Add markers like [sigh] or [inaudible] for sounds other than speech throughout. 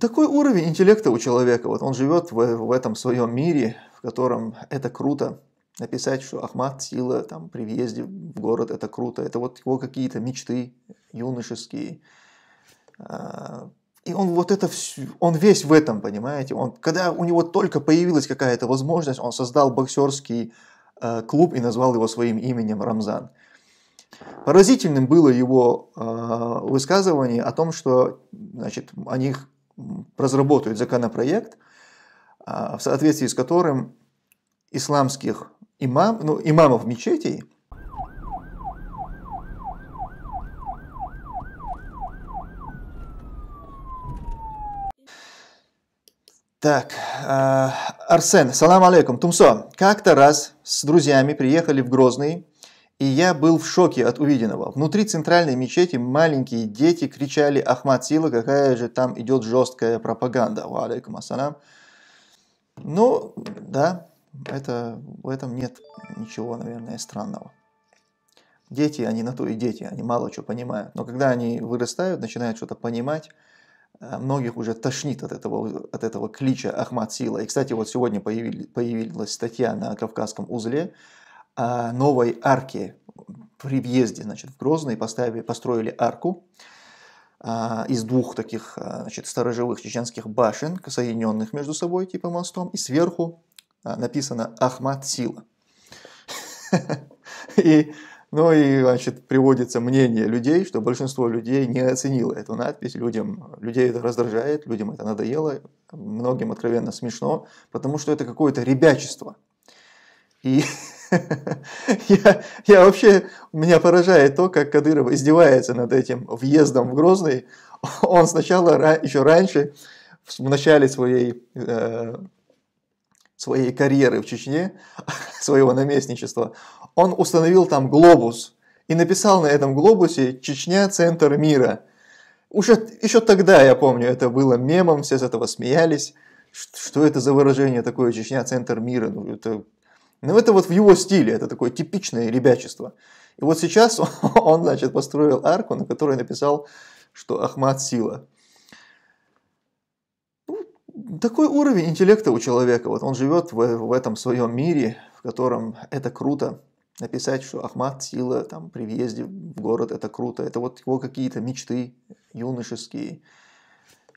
такой уровень интеллекта у человека. Вот он живет в, в этом своем мире, в котором это круто. Написать, что Ахмад Сила там, при въезде в город – это круто. Это вот его какие-то мечты юношеские. А, и он вот это все, он весь в этом, понимаете? Он, когда у него только появилась какая-то возможность, он создал боксерский э, клуб и назвал его своим именем Рамзан. Поразительным было его э, высказывание о том, что значит, о них разработают законопроект, а, в соответствии с которым исламских имам, ну, имамов мечетей Так, а, Арсен, салам алейкум. Тумсо, как-то раз с друзьями приехали в Грозный и я был в шоке от увиденного. Внутри центральной мечети маленькие дети кричали «Ахмад Сила, какая же там идет жесткая пропаганда!» Валейкум ассалам. Ну, да, это, в этом нет ничего, наверное, странного. Дети, они на то и дети, они мало что понимают. Но когда они вырастают, начинают что-то понимать, э, многих уже тошнит от этого, от этого клича Ахмад Сила. И, кстати, вот сегодня появилась статья на Кавказском узле а, новой арки при въезде значит, в Грозный поставили, построили арку а, из двух таких а, значит, сторожевых чеченских башен, соединенных между собой типа мостом, и сверху написано «Ахмад Сила». [laughs] И, ну и, значит, приводится мнение людей, что большинство людей не оценило эту надпись, людям, людей это раздражает, людям это надоело, многим откровенно смешно, потому что это какое-то ребячество. И [laughs] [laughs] я, я вообще, меня поражает то, как Кадыров издевается над этим въездом в Грозный. [laughs] Он сначала, еще раньше, в начале своей, э, своей карьеры в Чечне, [laughs] своего наместничества, он установил там глобус и написал на этом глобусе «Чечня – центр мира». Уже, еще тогда, я помню, это было мемом, все с этого смеялись. Что это за выражение такое «Чечня – центр мира»? Ну, это ну это вот в его стиле, это такое типичное ребячество. И вот сейчас [laughs] он, значит, построил арку, на которой написал, что Ахмад сила. Ну, такой уровень интеллекта у человека. Вот он живет в, в этом своем мире, в котором это круто. Написать, что Ахмад сила там, при въезде в город, это круто. Это вот его какие-то мечты юношеские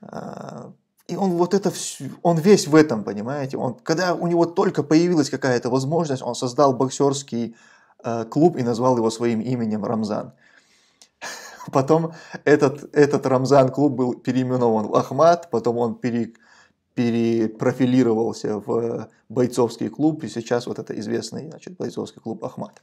а, и он вот это, все, он весь в этом, понимаете? Он, когда у него только появилась какая-то возможность, он создал боксерский э, клуб и назвал его своим именем Рамзан. [laughs] Потом этот, этот Рамзан-клуб был переименован в Ахмат, потом он пере, перепрофилировался в бойцовский клуб, и сейчас вот это известный значит, бойцовский клуб Ахмат.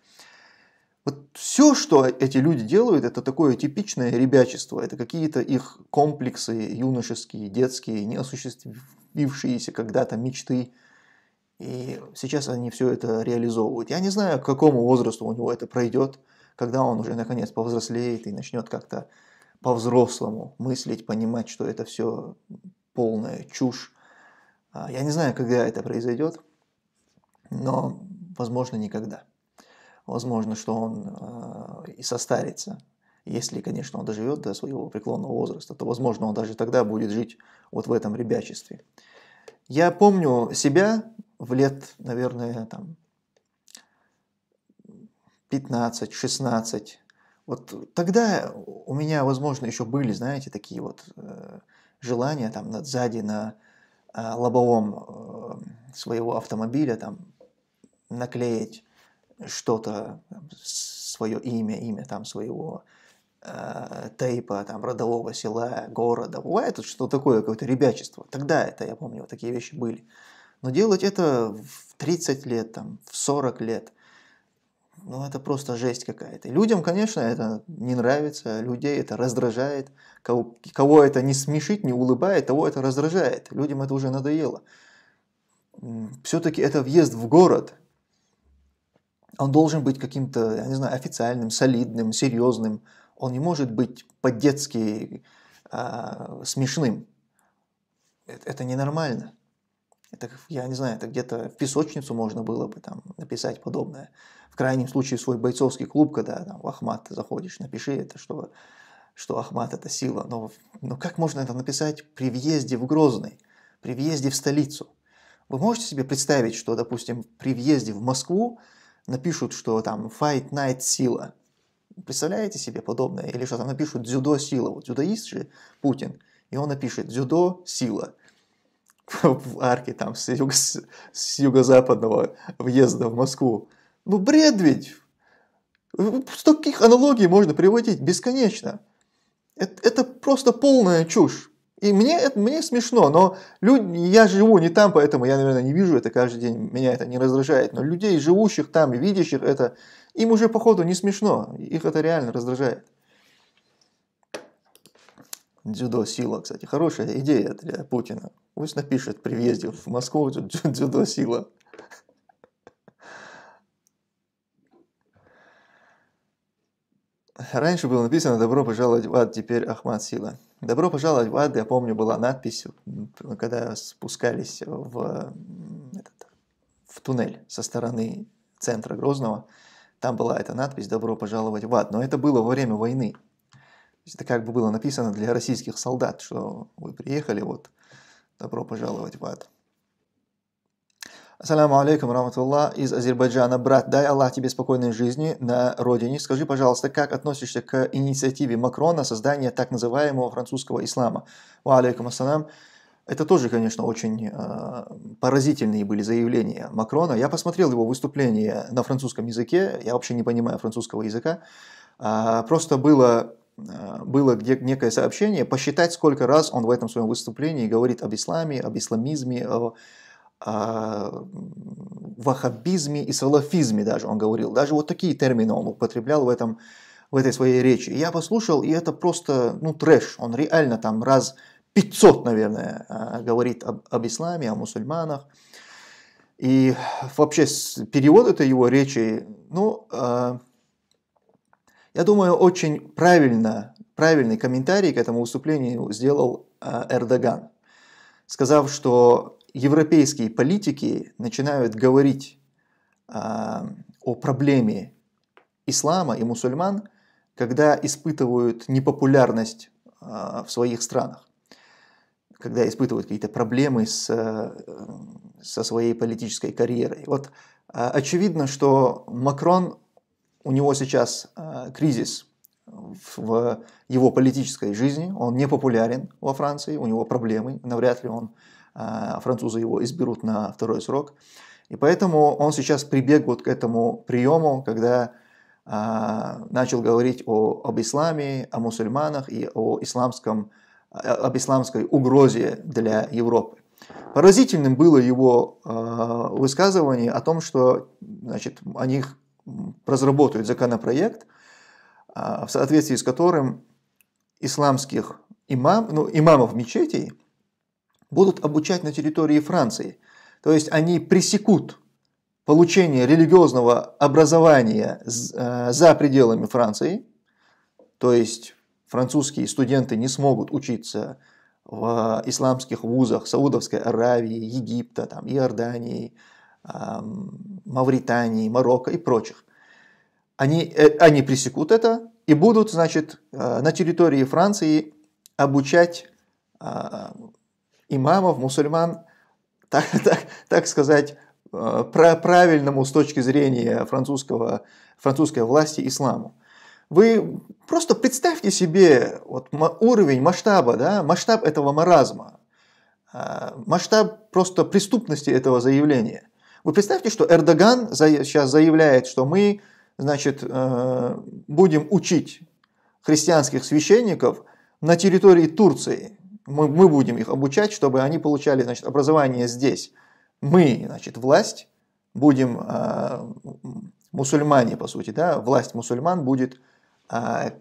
Вот все, что эти люди делают, это такое типичное ребячество. Это какие-то их комплексы юношеские, детские, неосуществившиеся когда-то мечты. И сейчас они все это реализовывают. Я не знаю, к какому возрасту у него это пройдет, когда он уже наконец повзрослеет и начнет как-то по-взрослому мыслить, понимать, что это все полная чушь. А, я не знаю, когда это произойдет, но, возможно, никогда возможно, что он э, и состарится. Если, конечно, он доживет до своего преклонного возраста, то, возможно, он даже тогда будет жить вот в этом ребячестве. Я помню себя в лет, наверное, там 15-16. Вот тогда у меня, возможно, еще были, знаете, такие вот э, желания там над, сзади на э, лобовом своего автомобиля там наклеить что-то, свое имя, имя там своего э, тейпа, там, родового села, города. Бывает тут что такое, какое-то ребячество. Тогда это, я помню, вот такие вещи были. Но делать это в 30 лет, там, в 40 лет, ну, это просто жесть какая-то. людям, конечно, это не нравится, людей это раздражает. Кого, кого это не смешит, не улыбает, того это раздражает. Людям это уже надоело. Все-таки это въезд в город – он должен быть каким-то, я не знаю, официальным, солидным, серьезным. Он не может быть по-детски а, э, смешным. Это, ненормально. Это, я не знаю, это где-то в песочницу можно было бы там написать подобное. В крайнем случае свой бойцовский клуб, когда там, в Ахмат ты заходишь, напиши это, что, что Ахмат это сила. Но, но ну, как можно это написать при въезде в Грозный, при въезде в столицу? Вы можете себе представить, что, допустим, при въезде в Москву напишут, что там Fight Night сила. Представляете себе подобное? Или что там напишут дзюдо сила. Вот дзюдоист же Путин, и он напишет дзюдо сила в арке там с, юго- с юго-западного въезда в Москву. Ну бред ведь! Стольких аналогий можно приводить бесконечно. Это, это просто полная чушь. И мне, это, мне смешно, но люди, я живу не там, поэтому я, наверное, не вижу это каждый день, меня это не раздражает. Но людей, живущих там и видящих это, им уже, походу, не смешно. Их это реально раздражает. Дзюдо сила, кстати, хорошая идея для Путина. Пусть напишет при въезде в Москву дзюдо сила. Раньше было написано «Добро пожаловать в ад, теперь Ахмад Сила». «Добро пожаловать в ад», я помню, была надпись, когда спускались в, этот, в туннель со стороны центра Грозного. Там была эта надпись «Добро пожаловать в ад». Но это было во время войны. Это как бы было написано для российских солдат, что вы приехали, вот, добро пожаловать в ад. Ассаламу алейкум, раматулла, из Азербайджана. Брат, дай Аллах тебе спокойной жизни на родине. Скажи, пожалуйста, как относишься к инициативе Макрона создания так называемого французского ислама? Ва алейкум ассалам. Это тоже, конечно, очень э, поразительные были заявления Макрона. Я посмотрел его выступление на французском языке, я вообще не понимаю французского языка. Э, просто было э, было где некое сообщение, посчитать, сколько раз он в этом своем выступлении говорит об исламе, об исламизме, о а, ваххабизме и салафизме даже он говорил. Даже вот такие термины он употреблял в, этом, в этой своей речи. я послушал, и это просто ну, трэш. Он реально там раз 500, наверное, а, говорит об, об исламе, о мусульманах. И вообще перевод этой его речи, ну, а, я думаю, очень правильно, правильный комментарий к этому выступлению сделал Эрдоган, сказав, что европейские политики начинают говорить а, о проблеме ислама и мусульман, когда испытывают непопулярность а, в своих странах, когда испытывают какие-то проблемы с, э, со своей политической карьерой. Вот а, очевидно, что Макрон, у него сейчас кризис в его политической жизни, он не популярен во Франции, у него проблемы, навряд ли он а, французы его изберут на второй срок. И поэтому он сейчас прибег вот к этому приему, когда а, начал говорить о, об исламе, о мусульманах и о исламском, об исламской угрозе для Европы. Поразительным было его а, высказывание о том, что значит, о них разработают законопроект, в соответствии с которым исламских имам, ну, имамов мечетей – будут обучать на территории Франции. То есть они пресекут получение религиозного образования э, за пределами Франции, то есть французские студенты не смогут учиться в исламских вузах Саудовской Аравии, Египта, там, Иордании, Мавритании, Марокко и прочих. Они, э, они пресекут это и будут, значит, э, на территории Франции обучать а, имамов, мусульман, так, [laughs] так, так сказать, э, про правильному с точки зрения французского, французской власти исламу. Вы просто представьте себе вот уровень масштаба, да, масштаб этого маразма, а, масштаб просто преступности этого заявления. Вы представьте, что Эрдоган сейчас заявляет, что мы значит, э, будем учить христианских священников на территории Турции. Мы, мы будем их обучать, чтобы они получали значит, образование здесь. Мы, значит, власть, будем э, мусульмане, по сути, да, власть мусульман будет э,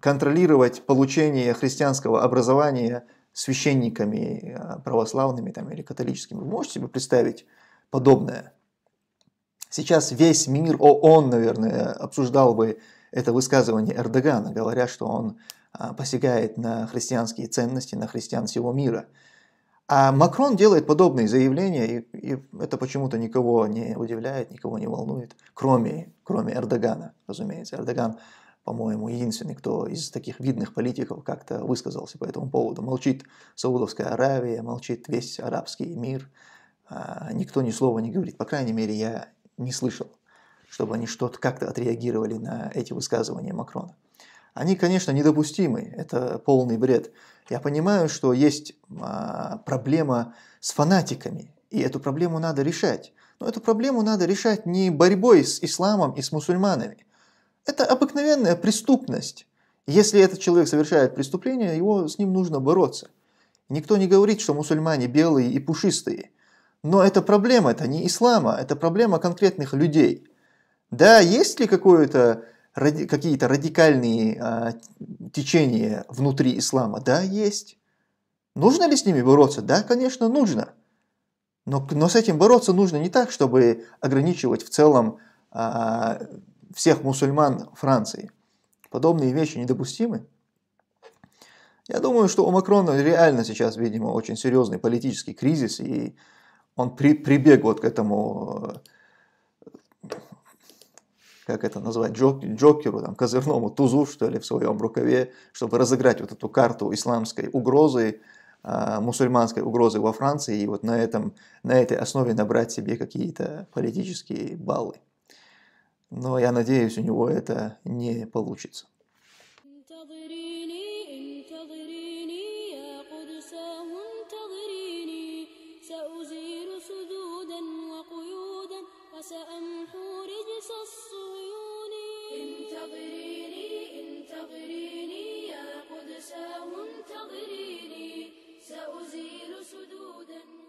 контролировать получение христианского образования священниками а, православными там, или католическими. Вы можете себе представить подобное? Сейчас весь мир, ООН, наверное, обсуждал бы это высказывание Эрдогана, говоря, что он а, посягает на христианские ценности, на христиан всего мира. А Макрон делает подобные заявления, и, и это почему-то никого не удивляет, никого не волнует, кроме, кроме Эрдогана, разумеется. Эрдоган, по-моему, единственный, кто из таких видных политиков как-то высказался по этому поводу. Молчит Саудовская Аравия, молчит весь арабский мир, а, никто ни слова не говорит. По крайней мере, я не слышал, чтобы они что-то как-то отреагировали на эти высказывания Макрона они, конечно, недопустимы, это полный бред. Я понимаю, что есть а, проблема с фанатиками, и эту проблему надо решать. Но эту проблему надо решать не борьбой с исламом и с мусульманами. Это обыкновенная преступность. Если этот человек совершает преступление, его, с ним нужно бороться. Никто не говорит, что мусульмане белые и пушистые. Но это проблема, это не ислама, это проблема конкретных людей. Да, есть ли какое-то ради, какие-то радикальные а, течения внутри ислама? Да, есть. Нужно ли с ними бороться? Да, конечно, нужно. Но, но с этим бороться нужно не так, чтобы ограничивать в целом а, всех мусульман Франции. Подобные вещи недопустимы. Я думаю, что у Макрона реально сейчас, видимо, очень серьезный политический кризис, и он при, прибег вот к этому как это назвать, джок, джокеру, там, козырному тузу, что ли, в своем рукаве, чтобы разыграть вот эту карту исламской угрозы, а, мусульманской угрозы во Франции, и вот на, этом, на этой основе набрать себе какие-то политические баллы. Но я надеюсь, у него это не получится. سأمحو رجس الصيون انتظريني انتظريني يا قدسا انتظريني سأزيل سدودا